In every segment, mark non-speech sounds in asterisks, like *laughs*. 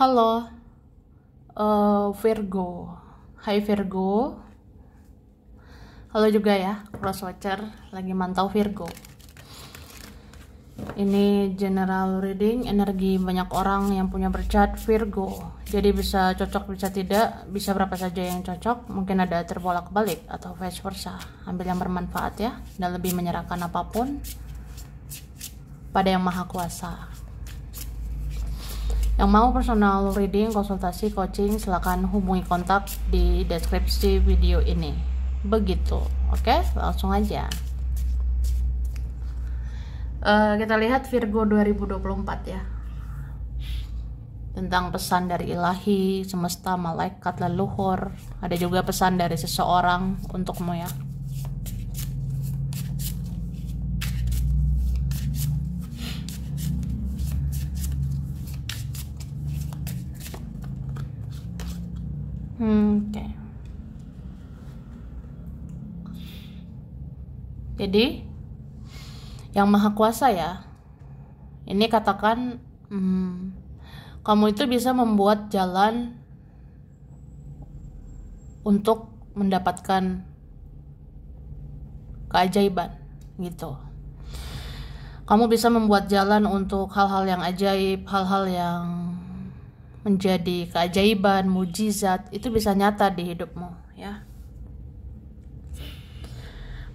Halo uh, Virgo. Hai Virgo. Halo juga ya Cross Watcher lagi mantau Virgo. Ini general reading energi banyak orang yang punya bercat Virgo. Jadi bisa cocok bisa tidak, bisa berapa saja yang cocok, mungkin ada terbolak-balik atau vice versa. Ambil yang bermanfaat ya dan lebih menyerahkan apapun pada yang maha kuasa. Yang mau personal reading, konsultasi, coaching, silahkan hubungi kontak di deskripsi video ini. Begitu, oke? Langsung aja. Uh, kita lihat Virgo 2024 ya tentang pesan dari ilahi, semesta, malaikat, leluhur. Ada juga pesan dari seseorang untukmu ya. Hmm, oke. Jadi yang maha kuasa ya. Ini katakan hmm, kamu itu bisa membuat jalan untuk mendapatkan keajaiban gitu. Kamu bisa membuat jalan untuk hal-hal yang ajaib, hal-hal yang menjadi keajaiban, mujizat itu bisa nyata di hidupmu ya.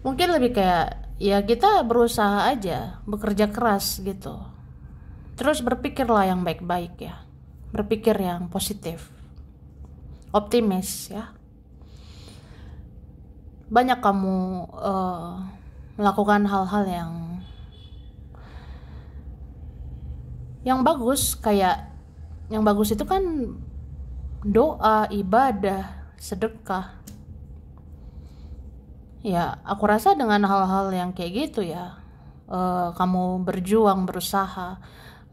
Mungkin lebih kayak ya kita berusaha aja, bekerja keras gitu. Terus berpikirlah yang baik-baik ya. Berpikir yang positif. Optimis ya. Banyak kamu uh, melakukan hal-hal yang yang bagus kayak yang bagus itu kan doa, ibadah, sedekah. Ya, aku rasa dengan hal-hal yang kayak gitu ya, uh, kamu berjuang, berusaha,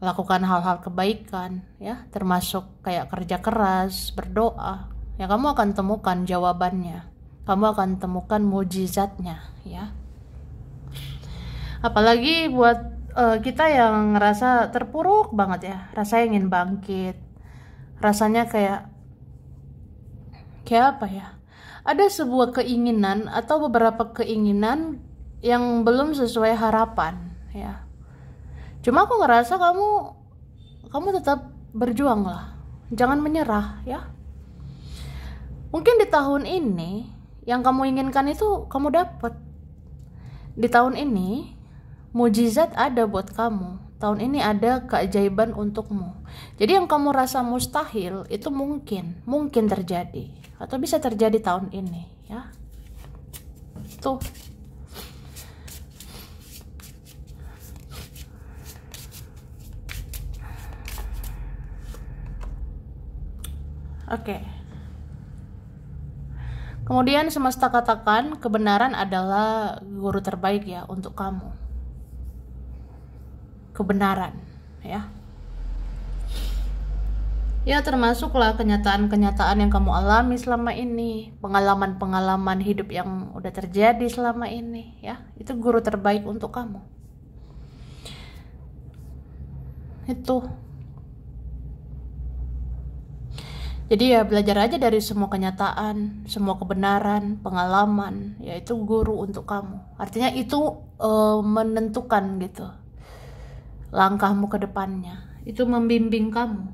lakukan hal-hal kebaikan, ya, termasuk kayak kerja keras, berdoa, ya kamu akan temukan jawabannya, kamu akan temukan mujizatnya, ya. Apalagi buat uh, kita yang ngerasa terpuruk banget ya rasa ingin bangkit rasanya kayak kayak apa ya ada sebuah keinginan atau beberapa keinginan yang belum sesuai harapan ya cuma aku ngerasa kamu kamu tetap berjuang lah jangan menyerah ya mungkin di tahun ini yang kamu inginkan itu kamu dapat di tahun ini mujizat ada buat kamu. Tahun ini ada keajaiban untukmu. Jadi yang kamu rasa mustahil itu mungkin, mungkin terjadi atau bisa terjadi tahun ini, ya. Tuh. Oke. Okay. Kemudian semesta katakan kebenaran adalah guru terbaik ya untuk kamu kebenaran ya Ya termasuklah kenyataan-kenyataan yang kamu alami selama ini, pengalaman-pengalaman hidup yang udah terjadi selama ini, ya. Itu guru terbaik untuk kamu. Itu. Jadi ya belajar aja dari semua kenyataan, semua kebenaran, pengalaman, yaitu guru untuk kamu. Artinya itu e, menentukan gitu langkahmu ke depannya. Itu membimbing kamu,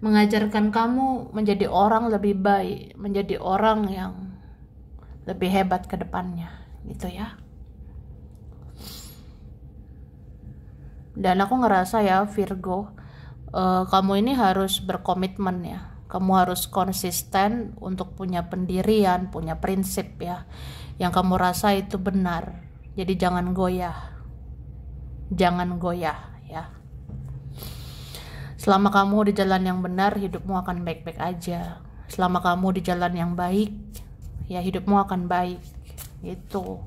mengajarkan kamu menjadi orang lebih baik, menjadi orang yang lebih hebat ke depannya. Gitu ya. Dan aku ngerasa ya Virgo, uh, kamu ini harus berkomitmen ya kamu harus konsisten untuk punya pendirian, punya prinsip ya. Yang kamu rasa itu benar. Jadi jangan goyah. Jangan goyah ya selama kamu di jalan yang benar hidupmu akan baik-baik aja selama kamu di jalan yang baik ya hidupmu akan baik Itu.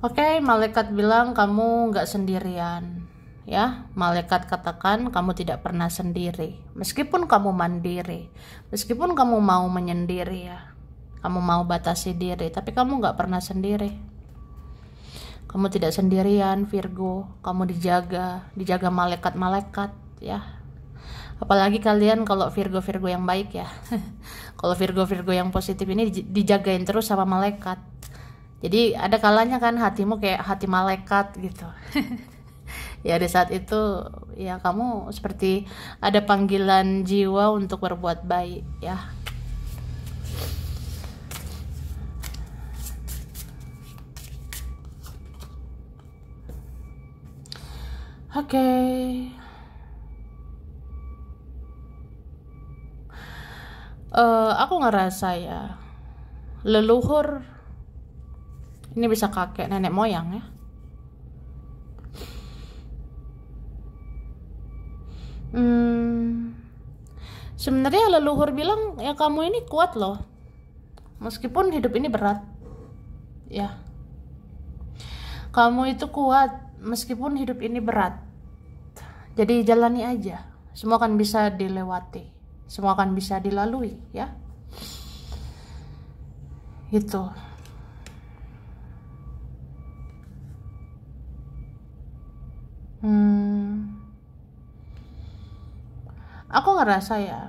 Oke, okay, malaikat bilang kamu nggak sendirian, ya. Malaikat katakan kamu tidak pernah sendiri, meskipun kamu mandiri, meskipun kamu mau menyendiri, ya. Kamu mau batasi diri, tapi kamu nggak pernah sendiri. Kamu tidak sendirian, Virgo. Kamu dijaga, dijaga malaikat-malaikat, ya. Apalagi kalian kalau Virgo-Virgo yang baik ya. *laughs* kalau Virgo-Virgo yang positif ini dijagain terus sama malaikat. Jadi ada kalanya kan hatimu kayak hati malaikat gitu. *laughs* ya di saat itu ya kamu seperti ada panggilan jiwa untuk berbuat baik ya Oke. Okay. Uh, eh, aku ngerasa ya leluhur ini bisa kakek nenek moyang ya. Hmm, sebenarnya leluhur bilang ya kamu ini kuat loh, meskipun hidup ini berat, ya. Kamu itu kuat, meskipun hidup ini berat jadi jalani aja semua akan bisa dilewati semua akan bisa dilalui ya itu hmm. aku ngerasa ya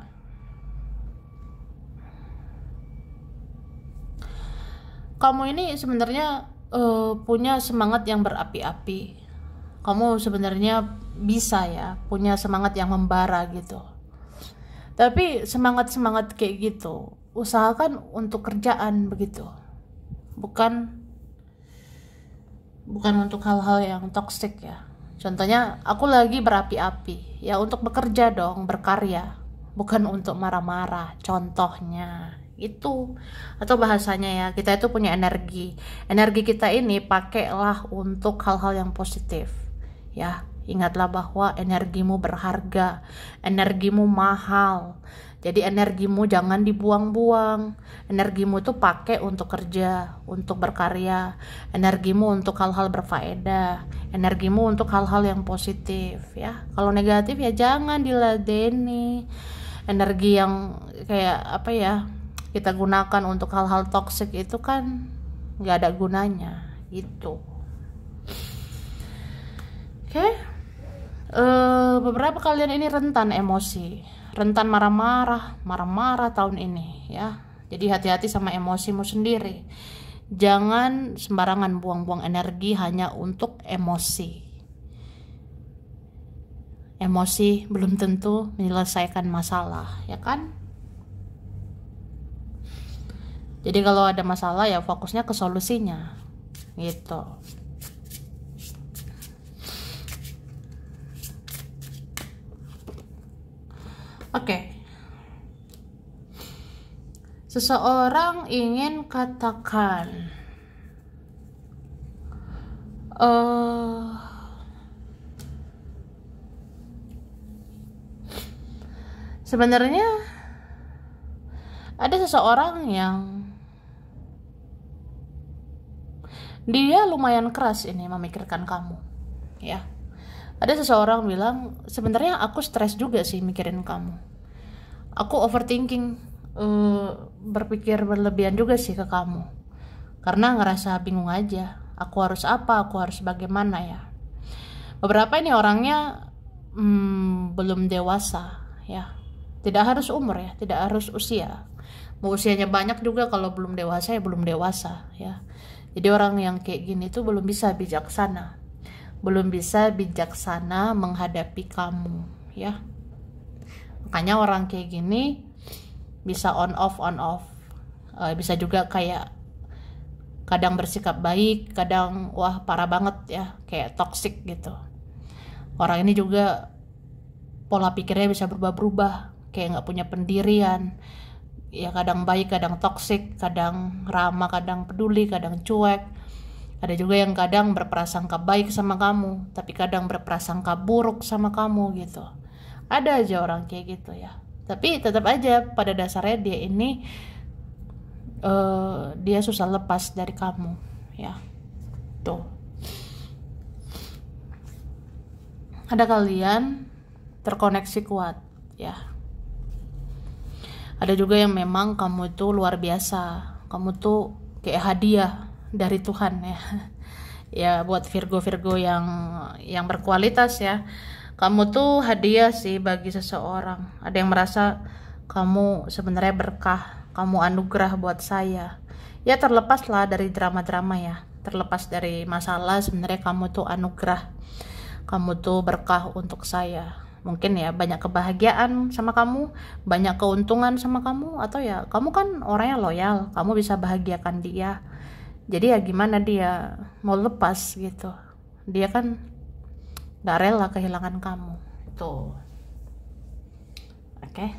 kamu ini sebenarnya uh, punya semangat yang berapi-api kamu sebenarnya bisa ya punya semangat yang membara gitu tapi semangat semangat kayak gitu usahakan untuk kerjaan begitu bukan bukan untuk hal-hal yang toksik ya contohnya aku lagi berapi-api ya untuk bekerja dong berkarya bukan untuk marah-marah contohnya itu atau bahasanya ya kita itu punya energi energi kita ini pakailah untuk hal-hal yang positif ya. Ingatlah bahwa energimu berharga, energimu mahal. Jadi energimu jangan dibuang-buang. Energimu itu pakai untuk kerja, untuk berkarya. Energimu untuk hal-hal berfaedah. Energimu untuk hal-hal yang positif ya. Kalau negatif ya jangan diladeni. Energi yang kayak apa ya? Kita gunakan untuk hal-hal toksik itu kan nggak ada gunanya Itu okay? uh, eh, beberapa kalian ini rentan emosi rentan marah-marah marah-marah tahun ini ya jadi hati-hati sama emosimu sendiri jangan sembarangan buang-buang energi hanya untuk emosi emosi belum tentu menyelesaikan masalah ya kan jadi kalau ada masalah ya fokusnya ke solusinya gitu Oke. Okay. Seseorang ingin katakan uh, sebenarnya ada seseorang yang dia lumayan keras ini memikirkan kamu ya ada seseorang bilang sebenarnya aku stres juga sih mikirin kamu aku overthinking uh, berpikir berlebihan juga sih ke kamu karena ngerasa bingung aja aku harus apa aku harus bagaimana ya beberapa ini orangnya hmm, belum dewasa ya tidak harus umur ya tidak harus usia mau usianya banyak juga kalau belum dewasa ya belum dewasa ya jadi orang yang kayak gini tuh belum bisa bijaksana belum bisa bijaksana menghadapi kamu ya makanya orang kayak gini bisa on off on off uh, bisa juga kayak kadang bersikap baik kadang wah parah banget ya kayak toxic gitu orang ini juga pola pikirnya bisa berubah-berubah kayak nggak punya pendirian ya kadang baik kadang toxic, kadang ramah kadang peduli kadang cuek ada juga yang kadang berprasangka baik sama kamu, tapi kadang berprasangka buruk sama kamu gitu. Ada aja orang kayak gitu ya. Tapi tetap aja pada dasarnya dia ini uh, dia susah lepas dari kamu ya. Tuh. Ada kalian terkoneksi kuat ya ada juga yang memang kamu itu luar biasa kamu tuh kayak hadiah dari Tuhan ya *laughs* ya buat Virgo Virgo yang yang berkualitas ya kamu tuh hadiah sih bagi seseorang ada yang merasa kamu sebenarnya berkah kamu anugerah buat saya ya terlepas lah dari drama-drama ya terlepas dari masalah sebenarnya kamu tuh anugerah kamu tuh berkah untuk saya mungkin ya banyak kebahagiaan sama kamu, banyak keuntungan sama kamu atau ya kamu kan orangnya loyal, kamu bisa bahagiakan dia jadi ya gimana dia mau lepas gitu dia kan gak rela kehilangan kamu tuh oke okay.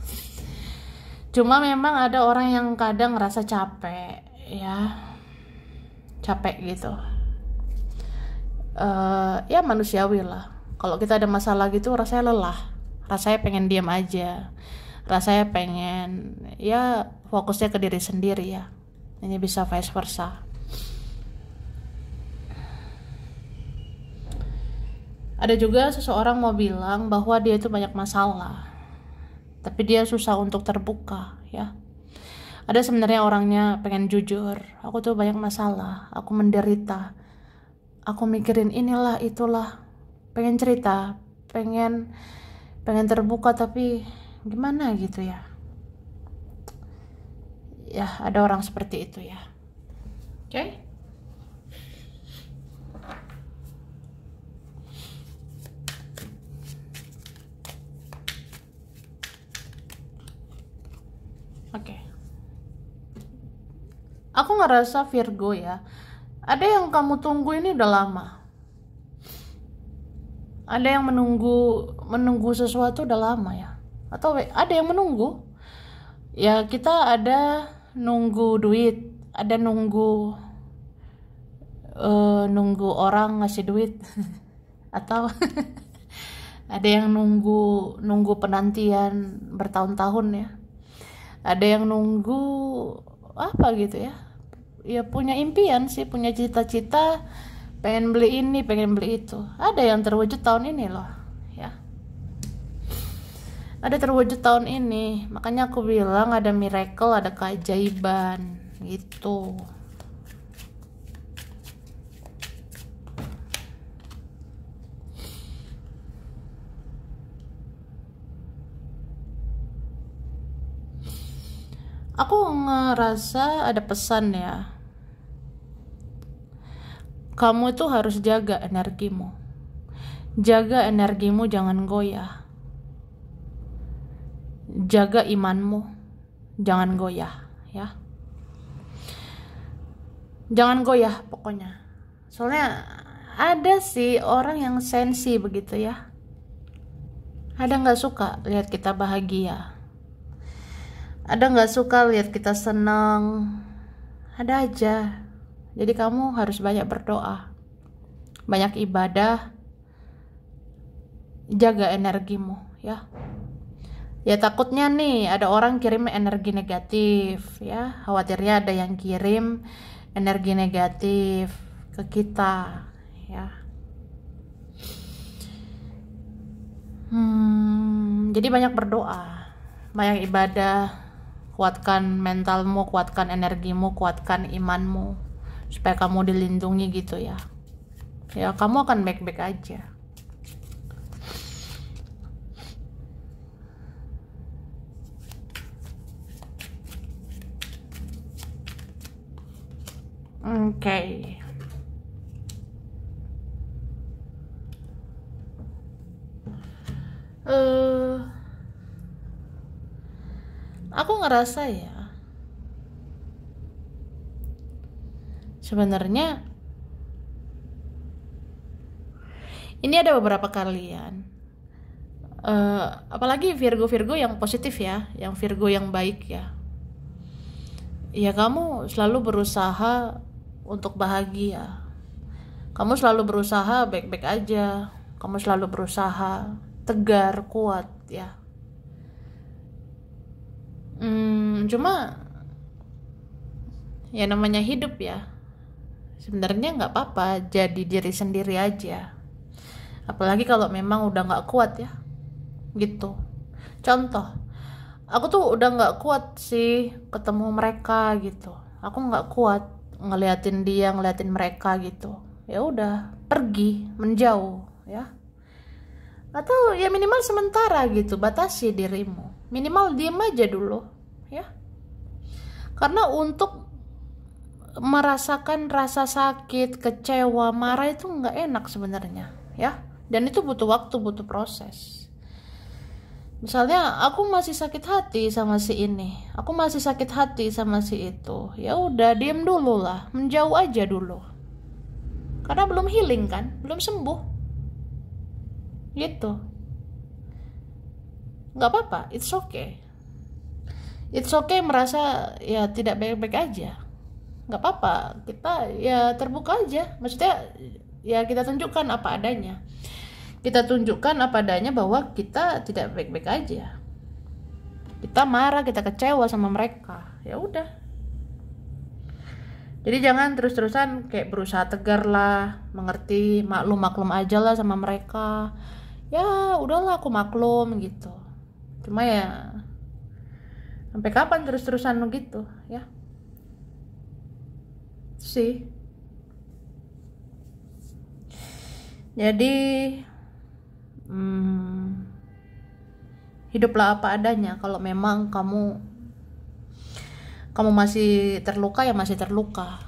*laughs* cuma memang ada orang yang kadang ngerasa capek ya capek gitu uh, ya manusiawi lah kalau kita ada masalah gitu rasanya lelah rasanya pengen diam aja rasanya pengen ya fokusnya ke diri sendiri ya ini bisa vice versa ada juga seseorang mau bilang bahwa dia itu banyak masalah tapi dia susah untuk terbuka ya ada sebenarnya orangnya pengen jujur aku tuh banyak masalah aku menderita aku mikirin inilah itulah pengen cerita pengen pengen terbuka tapi gimana gitu ya ya ada orang seperti itu ya oke okay? Oke. Okay. Aku ngerasa Virgo ya. Ada yang kamu tunggu ini udah lama. Ada yang menunggu menunggu sesuatu udah lama ya. Atau ada yang menunggu. Ya kita ada nunggu duit ada nunggu uh, nunggu orang ngasih duit *laughs* atau *laughs* ada yang nunggu nunggu penantian bertahun-tahun ya ada yang nunggu apa gitu ya ya punya impian sih punya cita-cita pengen beli ini pengen beli itu ada yang terwujud tahun ini loh ada terwujud tahun ini makanya aku bilang ada miracle ada keajaiban gitu aku ngerasa ada pesan ya kamu itu harus jaga energimu jaga energimu jangan goyah jaga imanmu, jangan goyah, ya. Jangan goyah pokoknya. Soalnya ada sih orang yang sensi begitu ya. Ada nggak suka lihat kita bahagia. Ada nggak suka lihat kita senang. Ada aja. Jadi kamu harus banyak berdoa. Banyak ibadah. Jaga energimu ya ya takutnya nih ada orang kirim energi negatif ya khawatirnya ada yang kirim energi negatif ke kita ya hmm, jadi banyak berdoa banyak ibadah kuatkan mentalmu kuatkan energimu kuatkan imanmu supaya kamu dilindungi gitu ya ya kamu akan baik-baik aja Okay. Uh, eh, aku ngerasa ya, sebenarnya ini ada beberapa kalian, uh, apalagi Virgo-Virgo yang positif ya, yang Virgo yang baik ya. Ya kamu selalu berusaha untuk bahagia. Kamu selalu berusaha baik-baik aja. Kamu selalu berusaha tegar, kuat, ya. Hmm, cuma ya namanya hidup ya. Sebenarnya nggak apa-apa, jadi diri sendiri aja. Apalagi kalau memang udah nggak kuat ya, gitu. Contoh, aku tuh udah nggak kuat sih ketemu mereka gitu. Aku nggak kuat ngeliatin dia ngeliatin mereka gitu ya udah pergi menjauh ya atau ya minimal sementara gitu batasi dirimu minimal diem aja dulu ya karena untuk merasakan rasa sakit kecewa marah itu nggak enak sebenarnya ya dan itu butuh waktu butuh proses misalnya aku masih sakit hati sama si ini aku masih sakit hati sama si itu ya udah diam dulu lah menjauh aja dulu karena belum healing kan belum sembuh gitu Gak apa-apa it's okay it's okay merasa ya tidak baik-baik aja Gak apa-apa kita ya terbuka aja maksudnya ya kita tunjukkan apa adanya kita tunjukkan apa adanya bahwa kita tidak baik-baik aja kita marah kita kecewa sama mereka ya udah jadi jangan terus-terusan kayak berusaha tegar lah mengerti maklum-maklum aja lah sama mereka ya udahlah aku maklum gitu cuma ya sampai kapan terus-terusan gitu ya sih jadi hmm, hiduplah apa adanya kalau memang kamu kamu masih terluka ya masih terluka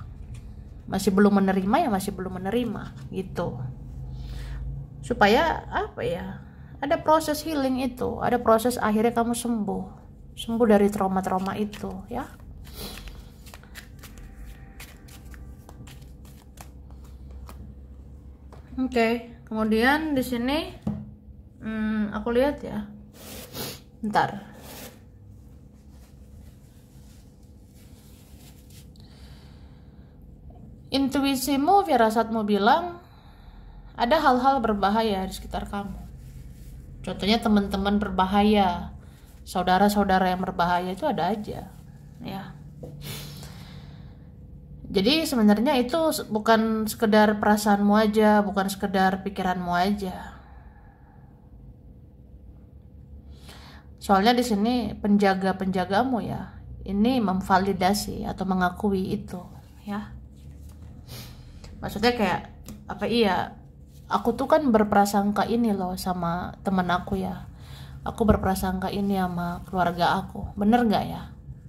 masih belum menerima ya masih belum menerima gitu supaya apa ya ada proses healing itu ada proses akhirnya kamu sembuh sembuh dari trauma-trauma itu ya oke okay. kemudian di sini hmm, aku lihat ya ntar intuisimu firasatmu bilang ada hal-hal berbahaya di sekitar kamu contohnya teman-teman berbahaya saudara-saudara yang berbahaya itu ada aja ya jadi sebenarnya itu bukan sekedar perasaanmu aja bukan sekedar pikiranmu aja Soalnya di sini penjaga-penjagamu ya, ini memvalidasi atau mengakui itu, ya. Maksudnya kayak apa iya? Aku tuh kan berprasangka ini loh sama temen aku ya. Aku berprasangka ini sama keluarga aku, bener nggak ya?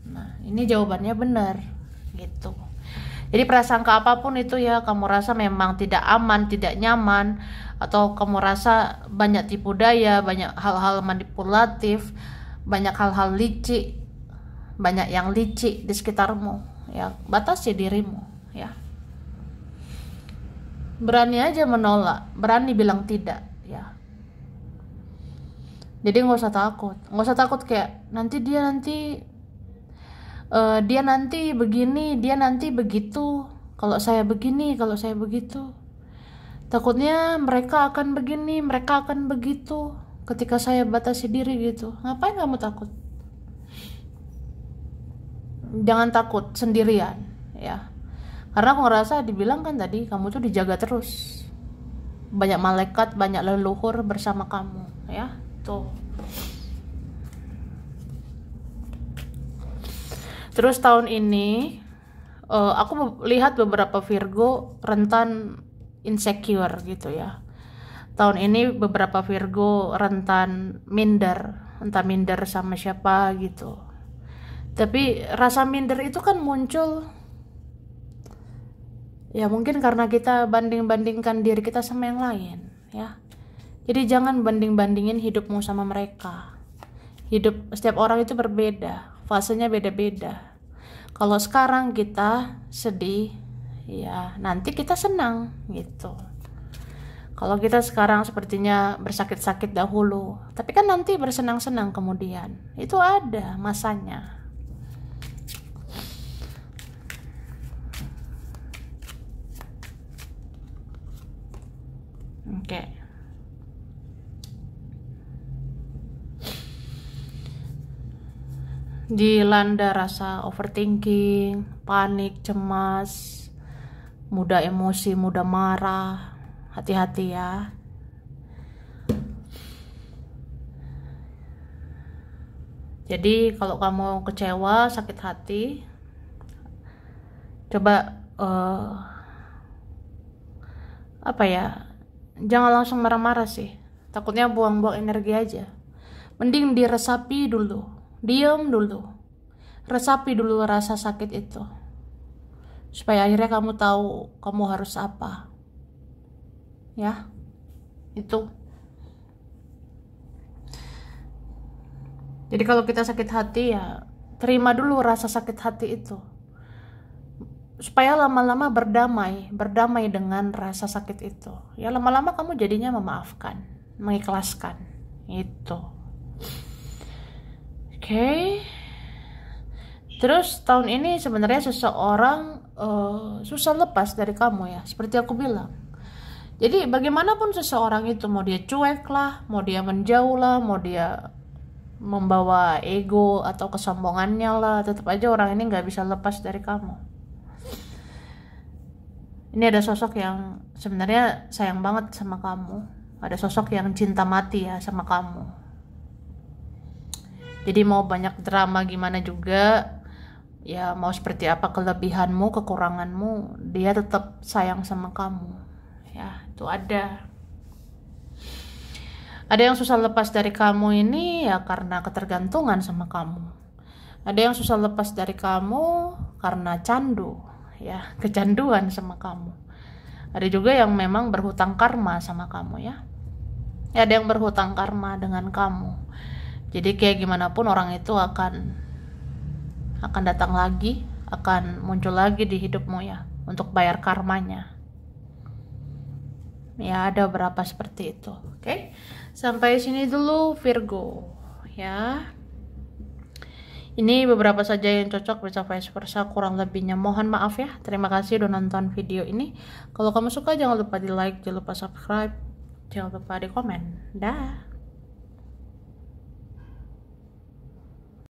Nah, ini jawabannya bener, gitu. Jadi perasaan prasangka apapun itu ya kamu rasa memang tidak aman, tidak nyaman atau kamu rasa banyak tipu daya, banyak hal-hal manipulatif, banyak hal-hal licik, banyak yang licik di sekitarmu, ya batasi dirimu, ya. Berani aja menolak, berani bilang tidak, ya. Jadi nggak usah takut, nggak usah takut kayak nanti dia nanti uh, dia nanti begini dia nanti begitu kalau saya begini kalau saya begitu takutnya mereka akan begini mereka akan begitu ketika saya batasi diri gitu ngapain kamu takut jangan takut sendirian ya karena aku ngerasa dibilang kan tadi kamu tuh dijaga terus banyak malaikat banyak leluhur bersama kamu ya tuh Terus tahun ini uh, aku lihat beberapa Virgo rentan insecure gitu ya. Tahun ini beberapa Virgo rentan minder, entah minder sama siapa gitu. Tapi rasa minder itu kan muncul ya mungkin karena kita banding-bandingkan diri kita sama yang lain ya. Jadi jangan banding-bandingin hidupmu sama mereka. Hidup setiap orang itu berbeda fasenya beda-beda kalau sekarang kita sedih ya nanti kita senang gitu kalau kita sekarang sepertinya bersakit-sakit dahulu tapi kan nanti bersenang-senang kemudian itu ada masanya dilanda rasa overthinking, panik, cemas, mudah emosi, mudah marah. Hati-hati ya. Jadi kalau kamu kecewa, sakit hati, coba uh, apa ya? Jangan langsung marah-marah sih. Takutnya buang-buang energi aja. Mending diresapi dulu Diam dulu. Resapi dulu rasa sakit itu. Supaya akhirnya kamu tahu kamu harus apa. Ya. Itu. Jadi kalau kita sakit hati ya terima dulu rasa sakit hati itu. Supaya lama-lama berdamai, berdamai dengan rasa sakit itu. Ya lama-lama kamu jadinya memaafkan, mengikhlaskan. Itu okay. terus tahun ini sebenarnya seseorang uh, susah lepas dari kamu ya seperti aku bilang jadi bagaimanapun seseorang itu mau dia cuek lah mau dia menjauh lah mau dia membawa ego atau kesombongannya lah tetap aja orang ini nggak bisa lepas dari kamu ini ada sosok yang sebenarnya sayang banget sama kamu ada sosok yang cinta mati ya sama kamu jadi mau banyak drama gimana juga ya mau seperti apa kelebihanmu kekuranganmu dia tetap sayang sama kamu ya itu ada ada yang susah lepas dari kamu ini ya karena ketergantungan sama kamu ada yang susah lepas dari kamu karena candu ya *laughs* kecanduan sama kamu ada juga yang memang berhutang karma sama kamu ya ada yang berhutang karma dengan kamu jadi kayak gimana pun orang itu akan akan datang lagi akan muncul lagi di hidupmu ya untuk bayar karmanya ya ada berapa seperti itu oke okay? sampai sini dulu Virgo ya ini beberapa saja yang cocok bisa vice versa kurang lebihnya mohon maaf ya terima kasih udah nonton video ini kalau kamu suka jangan lupa di like jangan lupa subscribe jangan lupa di komen dah